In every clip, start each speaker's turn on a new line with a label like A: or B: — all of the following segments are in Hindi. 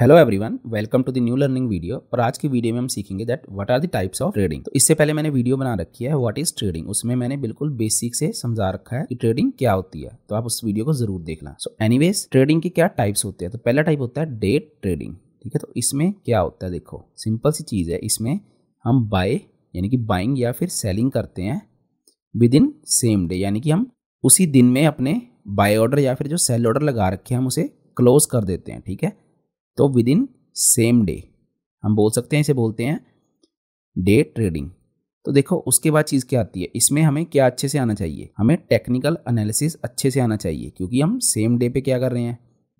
A: Hello everyone welcome to the new learning video और आज की वीडियो में हम सीखेंगे that what are the types of trading तो इससे पहले मैंने वीडियो बना रखी है व्हाट इज ट्रेडिंग उसमें मैंने बिल्कुल बेसिक से समझा रखा है कि ट्रेडिंग क्या होती है तो आप उस वीडियो को जरूर देखना सो एनीवेज ट्रेडिंग के क्या टाइप्स होते हैं तो पहला टाइप होता है डे ट्रेडिंग ठीक है तो इसमें क्या होता है देखो सिंपल सी चीज़ है इसमें हम बाय यानी कि बाइंग या फिर सेलिंग करते हैं विद इन सेम डे यानी कि हम उसी दिन में अपने बाय ऑर्डर या फिर जो सेल ऑर्डर लगा रखे हैं हम उसे क्लोज कर देते हैं ठीक है तो विद इन सेम डे हम बोल सकते हैं इसे बोलते हैं डे ट्रेडिंग तो देखो उसके बाद चीज़ क्या आती है इसमें हमें क्या अच्छे से आना चाहिए हमें टेक्निकल एनालिसिस अच्छे से आना चाहिए क्योंकि हम सेम डे पे क्या कर रहे हैं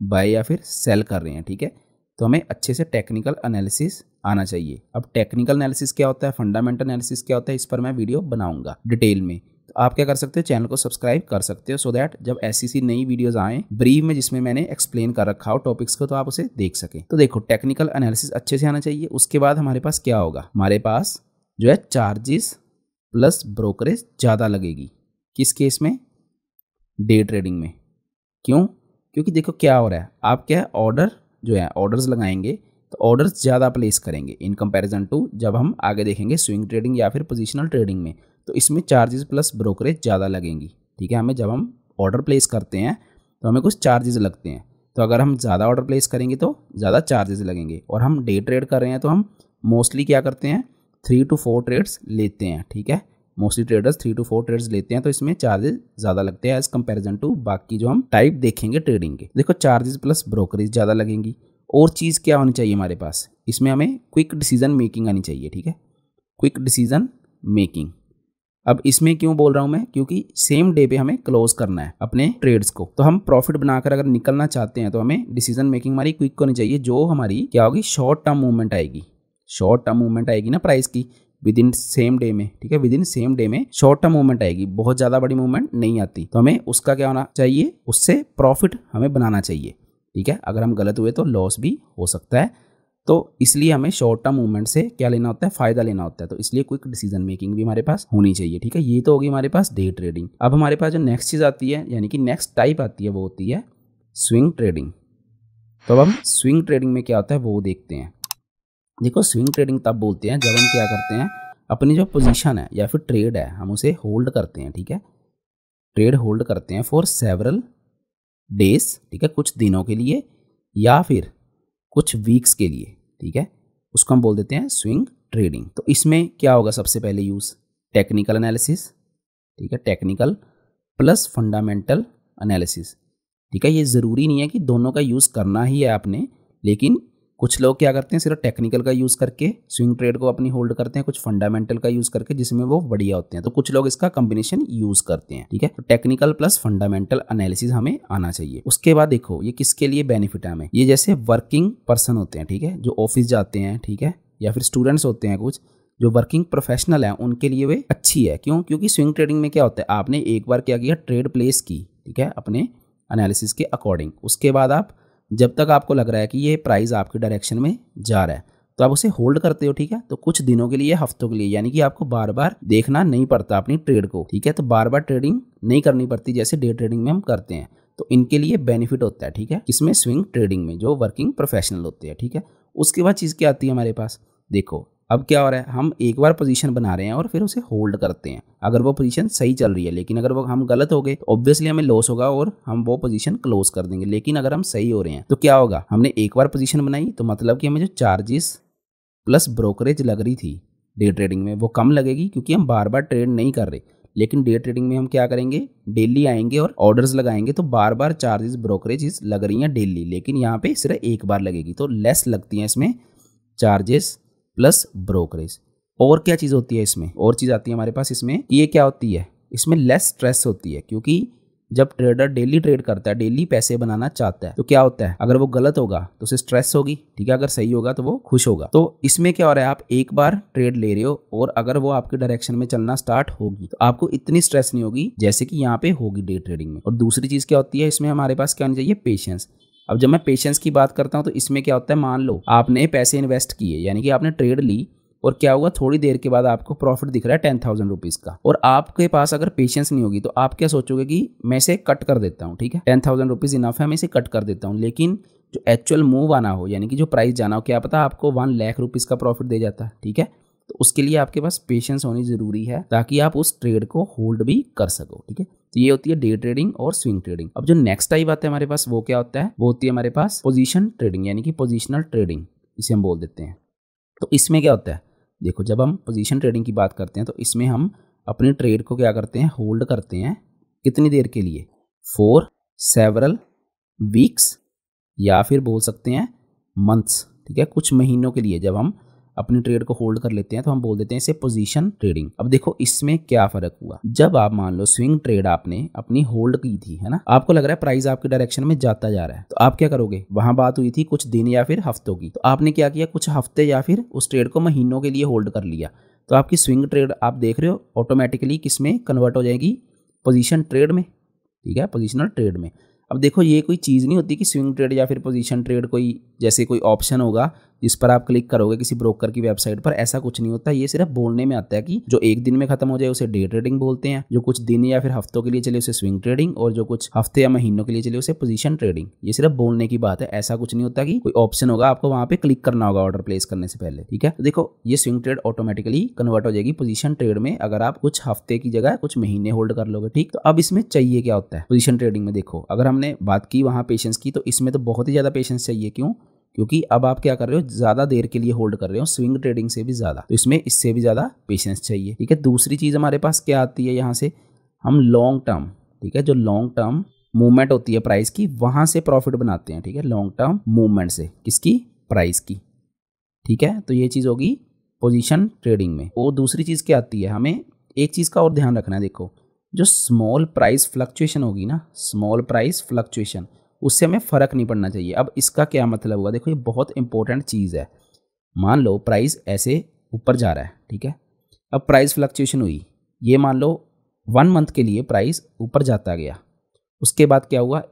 A: बाय या फिर सेल कर रहे हैं ठीक है तो हमें अच्छे से टेक्निकल एनालिसिस आना चाहिए अब टेक्निकल एनालिसिस क्या होता है फंडामेंटल एनालिसिस क्या होता है इस पर मैं वीडियो बनाऊंगा डिटेल में तो आप क्या कर सकते हो चैनल को सब्सक्राइब कर सकते हो सो so दैट जब ऐसी नई वीडियोज आए ब्रीफ में जिसमें मैंने एक्सप्लेन कर रखा हो टॉपिक्स को तो आप उसे देख सकें तो देखो टेक्निकल एनालिसिस अच्छे से आना चाहिए उसके बाद हमारे पास क्या होगा हमारे पास जो है चार्जेस प्लस ब्रोकरेज ज़्यादा लगेगी किस केस में डे ट्रेडिंग में क्यों क्योंकि देखो क्या हो रहा है आप क्या ऑर्डर जो है ऑर्डर्स लगाएंगे तो ऑर्डर्स ज़्यादा प्लेस करेंगे इन कंपैरिजन टू जब हम आगे देखेंगे स्विंग ट्रेडिंग या फिर पोजिशनल ट्रेडिंग में तो इसमें चार्जेस प्लस ब्रोकरेज ज़्यादा लगेंगी ठीक है हमें जब हम ऑर्डर प्लेस करते हैं तो हमें कुछ चार्जेस लगते हैं तो अगर हम ज़्यादा ऑर्डर प्लेस करेंगे तो ज़्यादा चार्जेस लगेंगे और हम डे ट्रेड कर रहे हैं तो हम मोस्टली क्या करते हैं थ्री टू फोर ट्रेड्स लेते हैं ठीक है mostly traders three to four trades लेते हैं तो इसमें चार्जेस ज़्यादा लगते हैं एज कम्पेरिजन टू बाकी जो हम टाइप देखेंगे ट्रेडिंग के देखो चार्जेस प्लस ब्रोकरेज ज़्यादा लगेंगी और चीज़ क्या होनी चाहिए हमारे पास इसमें हमें क्विक डिसीजन मेकिंग आनी चाहिए ठीक है क्विक डिसीजन मेकिंग अब इसमें क्यों बोल रहा हूँ मैं क्योंकि सेम डे पे हमें क्लोज करना है अपने ट्रेड्स को तो हम प्रॉफिट बनाकर अगर निकलना चाहते हैं तो हमें डिसीजन मेकिंग हमारी क्विक होनी चाहिए जो हमारी क्या होगी शॉर्ट टर्म मूवमेंट आएगी शॉर्ट टर्म मूवमेंट आएगी ना प्राइस की विद इन सेम डे में ठीक है विद इन सेम डे में शॉर्ट टर्म मूवमेंट आएगी बहुत ज्यादा बड़ी मूवमेंट नहीं आती तो हमें उसका क्या होना चाहिए उससे प्रॉफिट हमें बनाना चाहिए ठीक है अगर हम गलत हुए तो लॉस भी हो सकता है तो इसलिए हमें शॉर्ट टर्म मूवमेंट से क्या लेना होता है फायदा लेना होता है तो इसलिए क्विक डिसीजन मेकिंग भी हमारे पास होनी चाहिए ठीक है ये तो होगी हमारे पास डे ट्रेडिंग अब हमारे पास जो नेक्स्ट चीज़ आती है यानी कि नेक्स्ट टाइप आती है वो होती है स्विंग ट्रेडिंग तो अब हम स्विंग ट्रेडिंग में क्या होता है वो देखते हैं देखो स्विंग ट्रेडिंग तब बोलते हैं जब हम क्या करते हैं अपनी जो पोजीशन है या फिर ट्रेड है हम उसे होल्ड करते हैं ठीक है ट्रेड होल्ड करते हैं फॉर सेवरल डेज ठीक है कुछ दिनों के लिए या फिर कुछ वीक्स के लिए ठीक है उसको हम बोल देते हैं स्विंग ट्रेडिंग तो इसमें क्या होगा सबसे पहले यूज़ टेक्निकल एनालिसिस ठीक है टेक्निकल प्लस फंडामेंटल एनालिसिस ठीक है ये ज़रूरी नहीं है कि दोनों का यूज़ करना ही है आपने लेकिन कुछ लोग क्या करते हैं सिर्फ टेक्निकल का यूज़ करके स्विंग ट्रेड को अपनी होल्ड करते हैं कुछ फंडामेंटल का यूज़ करके जिसमें वो बढ़िया होते हैं तो कुछ लोग इसका कॉम्बिनेशन यूज़ करते हैं ठीक है तो टेक्निकल प्लस फंडामेंटल एनालिसिस हमें आना चाहिए उसके बाद देखो ये किसके लिए बेनिफिट है हमें ये जैसे वर्किंग पर्सन होते हैं ठीक है जो ऑफिस जाते हैं ठीक है या फिर स्टूडेंट्स होते हैं कुछ जो वर्किंग प्रोफेशनल हैं उनके लिए वे अच्छी है क्यों क्योंकि स्विंग ट्रेडिंग में क्या होता है आपने एक बार क्या किया ट्रेड प्लेस की ठीक है अपने एनालिसिस के अकॉर्डिंग उसके बाद आप जब तक आपको लग रहा है कि ये प्राइस आपके डायरेक्शन में जा रहा है तो आप उसे होल्ड करते हो ठीक है तो कुछ दिनों के लिए हफ्तों के लिए यानी कि आपको बार बार देखना नहीं पड़ता अपनी ट्रेड को ठीक है तो बार बार ट्रेडिंग नहीं करनी पड़ती जैसे डे ट्रेडिंग में हम करते हैं तो इनके लिए बेनिफिट होता है ठीक है इसमें स्विंग ट्रेडिंग में जो वर्किंग प्रोफेशनल होते हैं ठीक है उसके बाद चीज़ क्या आती है हमारे पास देखो अब क्या हो रहा है हम एक बार पोजीशन बना रहे हैं और फिर उसे होल्ड करते हैं अगर वो पोजीशन सही चल रही है लेकिन अगर वो हम गलत हो गए तो ऑब्वियसली हमें लॉस होगा और हम वो पोजीशन क्लोज कर देंगे लेकिन अगर हम सही हो रहे हैं तो क्या होगा हमने एक बार पोजीशन बनाई तो मतलब कि हमें जो चार्जेस प्लस ब्रोकरेज लग रही थी डे ट्रेडिंग में वो कम लगेगी क्योंकि हम बार बार ट्रेड नहीं कर रहे लेकिन डे ट्रेडिंग में हम क्या करेंगे डेली आएंगे और ऑर्डर्स लगाएंगे तो बार बार चार्जेस ब्रोकरेज लग रही हैं डेली लेकिन यहाँ पे सिर्फ एक बार लगेगी तो लेस लगती हैं इसमें चार्जेस प्लस ब्रोकरेज और क्या चीज़ होती है इसमें और चीज़ आती है हमारे पास इसमें कि ये क्या होती है इसमें लेस स्ट्रेस होती है क्योंकि जब ट्रेडर डेली ट्रेड करता है डेली पैसे बनाना चाहता है तो क्या होता है अगर वो गलत होगा तो उसे स्ट्रेस होगी ठीक है अगर सही होगा तो वो खुश होगा तो इसमें क्या हो रहा है आप एक बार ट्रेड ले रहे हो और अगर वो आपके डायरेक्शन में चलना स्टार्ट होगी तो आपको इतनी स्ट्रेस नहीं होगी जैसे कि यहाँ पे होगी डे ट्रेडिंग में और दूसरी चीज क्या होती है इसमें हमारे पास क्या होनी चाहिए पेशेंस अब जब मैं पेशेंस की बात करता हूँ तो इसमें क्या होता है मान लो आपने पैसे इन्वेस्ट किए यानी कि आपने ट्रेड ली और क्या होगा थोड़ी देर के बाद आपको प्रॉफिट दिख रहा है टेन थाउजेंड रुपीज़ का और आपके पास अगर पेशेंस नहीं होगी तो आप क्या सोचोगे कि मैं इसे कट कर देता हूँ ठीक है टेन थाउजेंड रुपीज़ इनफ है मैं इसे कट कर देता हूँ लेकिन जो एक्चुअल मूव आना हो यानी कि जो प्राइस जाना हो क्या पता आपको वन लाख रुपीज़ का प्रॉफिट दे जाता है ठीक है तो उसके लिए आपके पास पेशेंस होनी ज़रूरी है ताकि आप उस ट्रेड को होल्ड भी कर सको ठीक है तो ये होती है डे ट्रेडिंग और स्विंग ट्रेडिंग अब जो नेक्स्ट टाइप आता है हमारे पास वो क्या होता है वो होती है हमारे पास पोजिशन ट्रेडिंग यानी कि पोजिशनल ट्रेडिंग इसे हम बोल देते हैं तो इसमें क्या होता है देखो जब हम पोजिशन ट्रेडिंग की बात करते हैं तो इसमें हम अपने ट्रेड को क्या करते हैं होल्ड करते हैं कितनी देर के लिए फोर सेवरल वीक्स या फिर बोल सकते हैं मंथ्स ठीक है कुछ महीनों के लिए जब हम अपनी ट्रेड को होल्ड कर लेते हैं तो हम बोल देते हैं इसे पोजीशन ट्रेडिंग अब देखो इसमें क्या फर्क हुआ जब आप मान लो स्विंग ट्रेड आपने अपनी होल्ड की थी है ना आपको लग रहा है प्राइस आपके डायरेक्शन में जाता जा रहा है तो आप क्या करोगे वहां बात हुई थी कुछ दिन या फिर हफ्तों की तो आपने क्या किया कुछ हफ्ते या फिर उस ट्रेड को महीनों के लिए होल्ड कर लिया तो आपकी स्विंग ट्रेड आप देख रहे हो ऑटोमेटिकली किस में कन्वर्ट हो जाएगी पोजिशन ट्रेड में ठीक है पोजिशनल ट्रेड में अब देखो ये कोई चीज़ नहीं होती कि स्विंग ट्रेड या फिर पोजीशन ट्रेड कोई जैसे कोई ऑप्शन होगा जिस पर आप क्लिक करोगे किसी ब्रोकर की वेबसाइट पर ऐसा कुछ नहीं होता ये सिर्फ बोलने में आता है कि जो एक दिन में खत्म हो जाए उसे डे ट्रेडिंग बोलते हैं जो कुछ दिन या फिर हफ्तों के लिए चले उसे स्विंग ट्रेडिंग और जो कुछ हफ्ते या महीनों के लिए चले उसे पोजीशन ट्रेडिंग ये सिर्फ बोलने की बात है ऐसा कुछ नहीं होता कि कोई ऑप्शन होगा आपको वहां पे क्लिक करना होगा ऑर्डर प्लेस करने से पहले ठीक है तो देखो ये स्विंग ट्रेड ऑटोमेटिकली कन्वर्ट हो जाएगी पोजिशन ट्रेड में अगर आप कुछ हफ्ते की जगह कुछ महीने होल्ड कर लोगे ठीक तो अब इसमें चाहिए क्या होता है पोजिशन ट्रेडिंग में देखो अगर हमने बात की वहाँ पेशेंस की तो इसमें तो बहुत ही ज़्यादा पेशेंस चाहिए क्यों क्योंकि अब आप क्या कर रहे हो ज़्यादा देर के लिए होल्ड कर रहे हो स्विंग ट्रेडिंग से भी ज़्यादा तो इसमें इससे भी ज़्यादा पेशेंस चाहिए ठीक है दूसरी चीज़ हमारे पास क्या आती है यहाँ से हम लॉन्ग टर्म ठीक है जो लॉन्ग टर्म मूवमेंट होती है प्राइस की वहाँ से प्रॉफिट बनाते हैं ठीक है लॉन्ग टर्म मूवमेंट से किसकी प्राइस की ठीक है तो ये चीज़ होगी पोजीशन ट्रेडिंग में और दूसरी चीज़ क्या आती है हमें एक चीज़ का और ध्यान रखना है देखो जो स्मॉल प्राइस फ्लक्चुएशन होगी ना स्मॉल प्राइस फ्लक्चुएशन उससे हमें फ़र्क नहीं पड़ना चाहिए अब इसका क्या मतलब हुआ देखो ये बहुत इंपॉर्टेंट चीज़ है मान लो प्राइस ऐसे ऊपर जा रहा है ठीक है अब प्राइस फ्लक्चुएशन हुई ये मान लो वन मंथ के लिए प्राइस ऊपर जाता गया उसके बाद क्या हुआ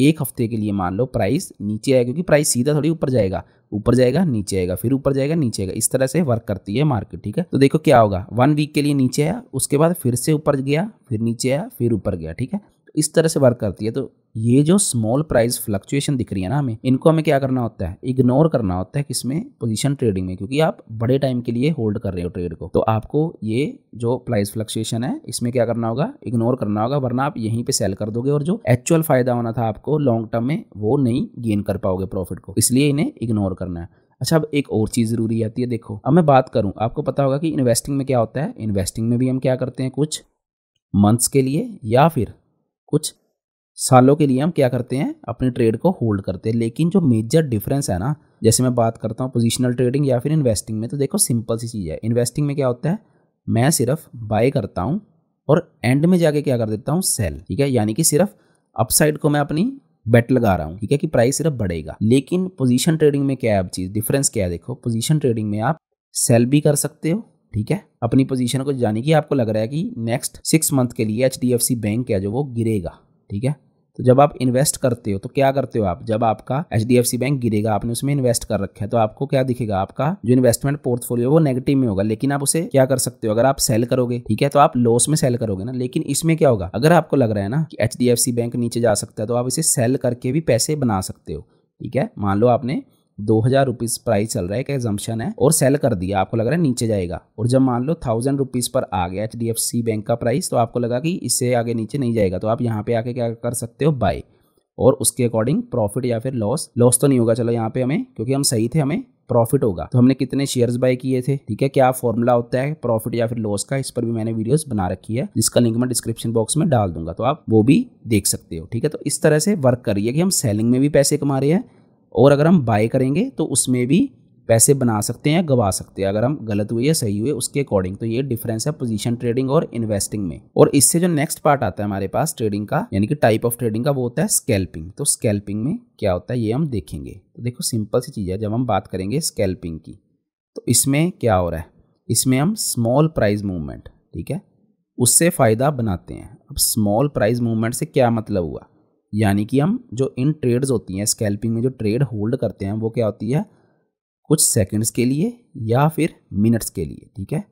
A: एक हफ्ते के लिए मान लो प्राइस नीचे आएगा क्योंकि प्राइस सीधा थोड़ी ऊपर जाएगा ऊपर जाएगा नीचे आएगा फिर ऊपर जाएगा नीचे आएगा इस तरह से वर्क करती है मार्केट ठीक है तो देखो क्या होगा वन वीक के लिए नीचे आया उसके बाद फिर से ऊपर गया फिर नीचे आया फिर ऊपर गया ठीक है इस तरह से वर्क करती है तो ये जो स्मॉल प्राइस फ्लक्चुएशन दिख रही है ना हमें इनको हमें क्या करना होता है इग्नोर करना होता है किसमें पोजीशन ट्रेडिंग में क्योंकि आप बड़े टाइम के लिए होल्ड कर रहे हो ट्रेड को तो आपको ये जो प्राइस फ्लक्चुएशन है इसमें क्या करना होगा इग्नोर करना होगा वरना आप यहीं पे सेल कर दोगे और जो एक्चुअल फायदा होना था आपको लॉन्ग टर्म में वो नहीं गेन कर पाओगे प्रॉफिट को इसलिए इन्हें इग्नोर करना है अच्छा अब एक और चीज़ ज़रूरी आती है देखो अब मैं बात करूँ आपको पता होगा कि इन्वेस्टिंग में क्या होता है इन्वेस्टिंग में भी हम क्या करते हैं कुछ मंथ्स के लिए या फिर कुछ सालों के लिए हम क्या करते हैं अपने ट्रेड को होल्ड करते हैं लेकिन जो मेजर डिफरेंस है ना जैसे मैं बात करता हूँ पोजिशनल ट्रेडिंग या फिर इन्वेस्टिंग में तो देखो सिंपल सी चीज़ है इन्वेस्टिंग में क्या होता है मैं सिर्फ बाय करता हूँ और एंड में जाके क्या कर देता हूँ सेल ठीक है यानी कि सिर्फ अपसाइड को मैं अपनी बेट लगा रहा हूँ ठीक है कि प्राइस सिर्फ बढ़ेगा लेकिन पोजीशन ट्रेडिंग में क्या है अब चीज़ डिफरेंस क्या है देखो पोजीशन ट्रेडिंग में आप सेल भी कर सकते हो ठीक है अपनी पोजीशन को जाने की आपको लग रहा है कि नेक्स्ट सिक्स मंथ के लिए एच बैंक है जो वो गिरेगा ठीक है तो जब आप इन्वेस्ट करते हो तो क्या करते हो आप जब आपका एच बैंक गिरेगा आपने उसमें इन्वेस्ट कर रखा है तो आपको क्या दिखेगा आपका जो इन्वेस्टमेंट पोर्टफोलियो वो नेगेटिव में होगा लेकिन आप उसे क्या कर सकते हो अगर आप सेल करोगे ठीक है तो आप लॉस में सेल करोगे ना लेकिन इसमें क्या होगा अगर आपको लग रहा है ना कि एच बैंक नीचे जा सकता है तो आप इसे सेल करके भी पैसे बना सकते हो ठीक है मान लो आपने दो हज़ार रुपीज़ प्राइस चल रहा है एक एग्जाम्पन है और सेल कर दिया आपको लग रहा है नीचे जाएगा और जब मान लो थाउजेंड रुपीज़ पर आ गया H D F C bank का प्राइस तो आपको लगा कि इससे आगे नीचे नहीं जाएगा तो आप यहाँ पे आके क्या कर सकते हो बाय और उसके अकॉर्डिंग प्रॉफिट या फिर लॉस लॉस तो नहीं होगा चलो यहाँ पे हमें क्योंकि हम सही थे हमें प्रॉफिट होगा तो हमने कितने शेयर्स बाय किए थे ठीक है क्या फॉर्मूला होता है प्रॉफिट या फिर लॉस का इस पर भी मैंने वीडियोस बना रखी है जिसका लिंक मैं डिस्क्रिप्शन बॉक्स में डाल दूंगा तो आप वो भी देख सकते हो ठीक है तो इस तरह से वर्क करिए कि हम सेलिंग में भी पैसे कमा रहे हैं और अगर हम बाय करेंगे तो उसमें भी पैसे बना सकते हैं गवा सकते हैं अगर हम गलत हुए या सही हुए उसके अकॉर्डिंग तो ये डिफरेंस है पोजीशन ट्रेडिंग और इन्वेस्टिंग में और इससे जो नेक्स्ट पार्ट आता है हमारे पास ट्रेडिंग का यानी कि टाइप ऑफ ट्रेडिंग का वो होता है स्कैल्पिंग तो स्कैल्पिंग में क्या होता है ये हम देखेंगे तो देखो सिंपल सी चीज़ है जब हम बात करेंगे स्कैल्पिंग की तो इसमें क्या हो रहा है इसमें हम स्मॉल प्राइज मूवमेंट ठीक है उससे फ़ायदा बनाते हैं अब स्मॉल प्राइज मूवमेंट से क्या मतलब हुआ यानी कि हम जो इन ट्रेड्स होती हैं स्कैल्पिंग में जो ट्रेड होल्ड करते हैं वो क्या होती है कुछ सेकंड्स के लिए या फिर मिनट्स के लिए ठीक है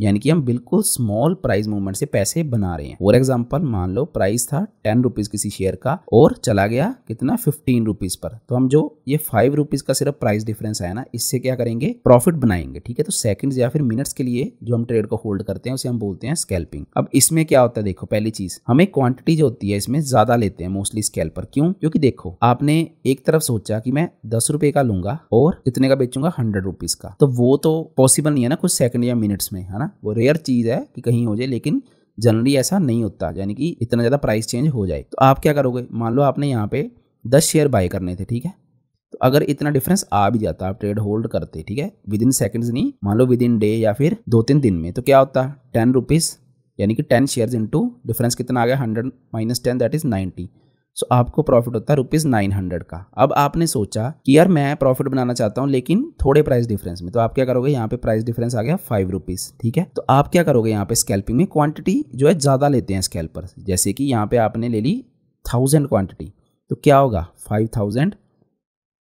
A: यानी कि हम बिल्कुल स्मॉल प्राइस मूवमेंट से पैसे बना रहे हैं फॉर एग्जाम्पल मान लो प्राइस था टेन रुपीज किसी शेयर का और चला गया कितना फिफ्टीन रुपीज पर तो हम जो ये फाइव रुपीज का सिर्फ प्राइस डिफरेंस आया ना इससे क्या करेंगे प्रॉफिट बनाएंगे ठीक है तो सेकंड्स या फिर मिनट्स के लिए जो हम ट्रेड को होल्ड करते हैं उसे हम बोलते हैं स्केल्पिंग अब इसमें क्या होता है देखो पहली चीज हमें क्वांटिटी जो होती है इसमें ज्यादा लेते हैं मोस्टली स्केल पर क्यों क्योंकि देखो आपने एक तरफ सोचा कि मैं दस रुपए का लूंगा और कितने का बेचूंगा हंड्रेड रुपीज का तो वो तो पॉसिबल नहीं है ना कुछ सेकंड या मिनट्स में है ना वो रेयर चीज़ है कि कहीं हो जाए लेकिन जनरली ऐसा नहीं होता यानी कि इतना ज़्यादा प्राइस चेंज हो जाए तो आप क्या करोगे मान लो आपने यहाँ पे दस शेयर बाय करने थे ठीक है तो अगर इतना डिफरेंस आ भी जाता आप ट्रेड होल्ड करते ठीक है विद इन सेकेंड्स नहीं मान लो विद इन डे या फिर दो तीन दिन में तो क्या होता टेन रुपीज़ यानी कि टेन शेयर इंटू डिफरेंस कितना आ गया hundred minus ten that is ninety so आपको प्रॉफिट होता है रुपीज़ नाइन हंड्रेड का अब आपने सोचा कि यार मैं प्रॉफिट बनाना चाहता हूँ लेकिन थोड़े प्राइस डिफरेंस में तो आप क्या करोगे यहाँ पे प्राइस डिफरेंस आ गया फाइव रुपीज़ ठीक है तो आप क्या करोगे यहाँ पे स्कैल्पिंग में क्वांटिटी जो है ज़्यादा लेते हैं स्कैल्पर जैसे कि यहाँ पे आपने ले ली थाउजेंड क्वांटिटी तो क्या होगा फाइव थाउजेंड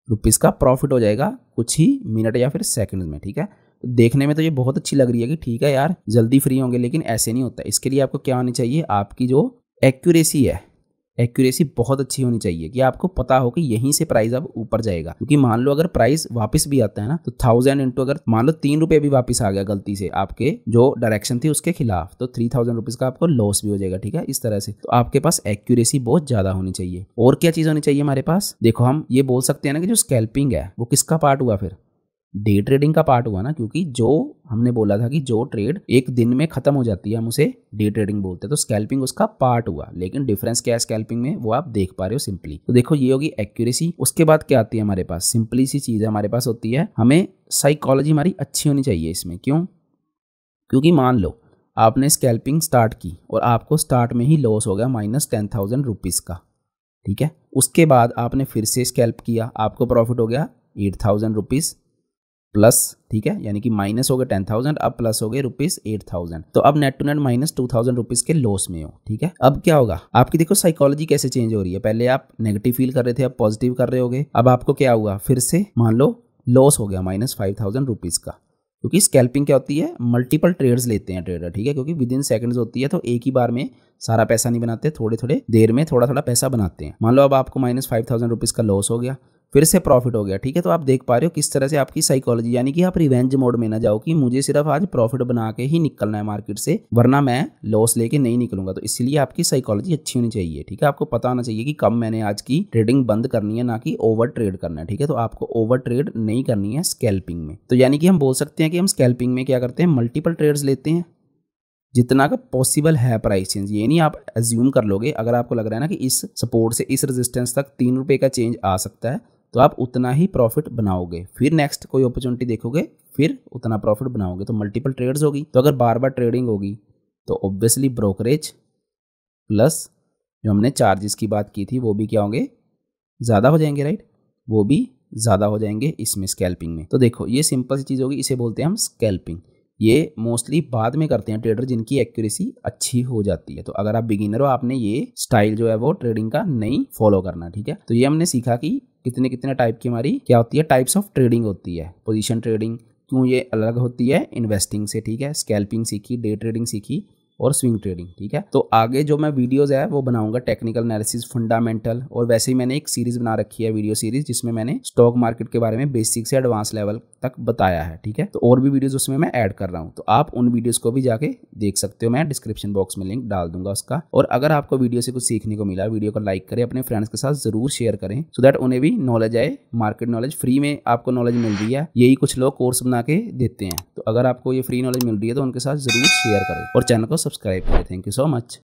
A: रुपीज़ का प्रॉफिट हो जाएगा कुछ ही मिनट या फिर सेकेंड में ठीक है तो देखने में तो ये बहुत अच्छी लग रही है कि ठीक है यार जल्दी फ्री होंगे लेकिन ऐसे नहीं होता इसके लिए आपको क्या होनी चाहिए आपकी जो एक्यूरेसी है एक्यूरेसी बहुत अच्छी होनी चाहिए कि आपको पता हो कि यहीं से प्राइस अब ऊपर जाएगा क्योंकि मान लो अगर प्राइस वापस भी आता है ना तो थाउजेंड इंटू अगर मान लो तीन रुपए भी वापस आ गया गलती से आपके जो डायरेक्शन थी उसके खिलाफ तो थ्री थाउजेंड रुपीज का आपको लॉस भी हो जाएगा ठीक है इस तरह से तो आपके पास एक्यूरेसी बहुत ज्यादा होनी चाहिए और क्या चीज होनी चाहिए हमारे पास देखो हम ये बोल सकते हैं ना कि जो स्कैल्पिंग है वो किसका पार्ट हुआ फिर डे ट्रेडिंग का पार्ट हुआ ना क्योंकि जो हमने बोला था कि जो ट्रेड एक दिन में खत्म हो जाती है हम उसे डे ट्रेडिंग बोलते हैं तो स्कैल्पिंग उसका पार्ट हुआ लेकिन डिफरेंस क्या है स्कैल्पिंग में वो आप देख पा रहे हो सिंपली तो देखो ये होगी एक्यूरेसी उसके बाद क्या आती है हमारे पास सिंपली सी चीज हमारे पास होती है हमें साइकोलॉजी हमारी अच्छी होनी चाहिए इसमें क्यों क्योंकि मान लो आपने स्कैल्पिंग स्टार्ट की और आपको स्टार्ट में ही लॉस हो गया माइनस टेन थाउजेंड रुपीज़ का ठीक है उसके बाद आपने फिर से स्कैल्प किया आपको प्रॉफिट हो गया एट थाउजेंड रुपीज़ प्लस ठीक है यानी कि माइनस हो गए टेन थाउजेंड अब प्लस हो गए रुपीज एट थाउजेंड तो अब net to net minus two thousand rupees के लॉस में हो ठीक है अब क्या होगा आपकी देखो साइकोलॉजी कैसे चेंज हो रही है पहले आप नेगेटिव फील कर रहे थे अब पॉजिटिव कर रहे हो अब आपको क्या हुआ फिर से मान लो लॉस हो गया माइनस फाइव थाउजेंड रुपीज का क्योंकि स्कैल्पिंग क्या होती है मल्टीपल ट्रेड्स लेते हैं ट्रेडर ठीक है क्योंकि विद इन सेकंड होती है तो एक ही बार में सारा पैसा नहीं बनाते थोड़े थोड़े देर में थोड़ा थोड़ा पैसा बनाते हैं मान लो अब आपको माइनस फाइव थाउजेंड रुपीज़ का लॉस हो गया फिर से प्रॉफिट हो गया ठीक है तो आप देख पा रहे हो किस तरह से आपकी साइकोलॉजी यानी कि आप रिवेंज मोड में ना जाओ कि मुझे सिर्फ आज प्रॉफिट बना के ही निकलना है मार्केट से वरना मैं लॉस लेके नहीं निकलूंगा तो इसलिए आपकी साइकोलॉजी अच्छी होनी चाहिए ठीक है आपको पता होना चाहिए कि कब मैंने आज की ट्रेडिंग बंद करनी है ना कि ओवर ट्रेड करना है ठीक है तो आपको ओवर ट्रेड नहीं करनी है स्कैल्पिंग में तो यानी कि हम बोल सकते हैं कि हम स्कैल्पिंग में क्या करते हैं मल्टीपल ट्रेड्स लेते हैं जितना का पॉसिबल है प्राइस चेंज ये नहीं आप एज्यूम कर लोगे अगर आपको लग रहा है ना कि इस सपोर्ट से इस रेजिस्टेंस तक तीन रुपये का चेंज आ सकता है तो आप उतना ही प्रॉफिट बनाओगे फिर नेक्स्ट कोई अपॉर्चुनिटी देखोगे फिर उतना प्रॉफिट बनाओगे तो मल्टीपल ट्रेड्स होगी तो अगर बार बार ट्रेडिंग होगी तो ऑब्वियसली ब्रोकरेज प्लस जो हमने चार्जेस की बात की थी वो भी क्या होंगे ज़्यादा हो जाएंगे राइट वो भी ज़्यादा हो जाएंगे इसमें स्कैल्पिंग में तो देखो ये सिंपल सी चीज़ होगी इसे बोलते हैं हम स्कैल्पिंग ये मोस्टली बाद में करते हैं ट्रेडर जिनकी एक्यूरेसी अच्छी हो जाती है तो अगर आप बिगिनर हो आपने ये स्टाइल जो है वो ट्रेडिंग का नहीं फॉलो करना ठीक है तो ये हमने सीखा कि कितने कितने टाइप की हमारी क्या होती है टाइप्स ऑफ ट्रेडिंग होती है पोजिशन ट्रेडिंग क्यों ये अलग होती है इन्वेस्टिंग से ठीक है स्कैल्पिंग सीखी डे ट्रेडिंग सीखी और स्विंग ट्रेडिंग ठीक है तो आगे जो मैं वीडियोज है वो बनाऊंगा टेक्निकल एनालिसिस फंडामेंटल और वैसे ही मैंने एक सीरीज बना रखी है वीडियो सीरीज जिसमें मैंने स्टॉक मार्केट के बारे में बेसिक से एडवांस लेवल तक बताया है ठीक है तो और भी वीडियोज उसमें मैं ऐड कर रहा हूँ तो आप उन वीडियोज को भी जाके देख सकते हो मैं डिस्क्रिप्शन बॉक्स में लिंक डाल दूंगा उसका और अगर आपको वीडियो से कुछ सीखने को मिला वीडियो को लाइक करें अपने फ्रेंड्स के साथ जरूर शेयर करें सो दैट उन्हें भी नॉलेज आए मार्केट नॉलेज फ्री में आपको नॉलेज मिल रही है यही कुछ लोग कोर्स बना के देते हैं तो अगर आपको ये फ्री नॉलेज मिल रही है तो उनके साथ जरूर शेयर करें और चैनल को subscribe. Thank you so much.